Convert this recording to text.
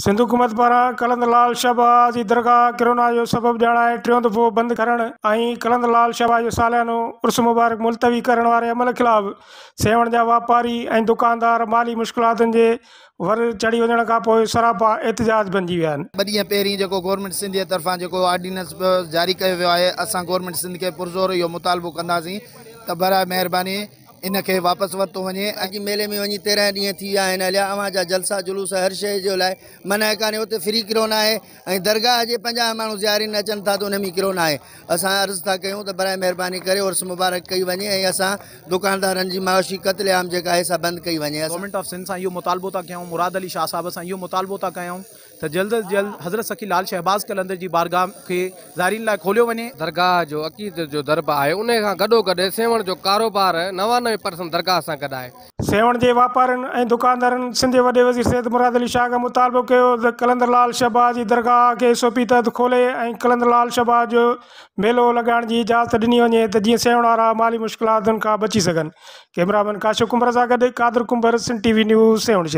सिंधु हुकूमत पारां कलंदलाल शहबाज़ जी दरगाह किरोना जो सबबु ॼाणाए टियों दफ़ो बंद करणु ऐं कलंदलाल शहबाज़ जो उर्स मुबारक मुलतवी करे अमल खिलाफ सेवण जा व्यापारी ऐं दुकानदार माली मुश्किल के वर चढ़ी वजन का पोइ सरापा एतिजाज बणिजी विया आहिनि ॿ गवर्नमेंट सिंध जे तरफ़ां जेको ऑर्डीनेंस जारी किया वियो आहे असां गवर्नमेंट सिंध खे पुरज़ोर इहो मुतालबो कंदासीं इनखे वापस वरितो वञे अॼु मेले में वही तेरहं ॾींहं थी हलिया अवां जलसा जुलूस हर शे जो लाइ मना कान्हे हुते फ्री किरो है दरगाह जे पंजाह माण्हू जारी अचन था तो उन में है न अर्ज़ असां अर्ज़ु था कयूं त बराए महिरबानी उर्स मुबारक कई वञे ऐं दुकानदार दुकानदारनि माशी क़तलेआम जेका आहे सा कई वञे गवर्नमेंट ऑफ सिंध से इहो मुतालबो था कयूं मुराद अली शाह साहिब सां इहो मुतालबो था कयूं त जल्द अज जल्द हज़रत सखी लाल शहबाज़ कलंदर जी बारगाह खे ज़ाइरीन लाइ खोलियो वञे दरगाह जो अक़ीद जो दरब आहे उन खां गॾो सेवण जो कारोबार नवानवे परसेंट दरगाह सां गॾु आहे सेवण जे वापारियुनि ऐं दुकानदारनि सिंध वज़ीर सैद मुराद अली शाह खां मुतालबो कयो कलंदर लाल शहबाज़ जी दरगाह खे सोपी तहत खोले कलंदर लाल शहबाज़ जो मेलो लगान की इजाज़त ॾिनी वञे त जीअं सेवण वारा माली मुश्किल खां बची सघनि कैमरामैन काशिफ कुंभर सां गॾु कादर कुंभर सिन टी न्यूज़ सेवण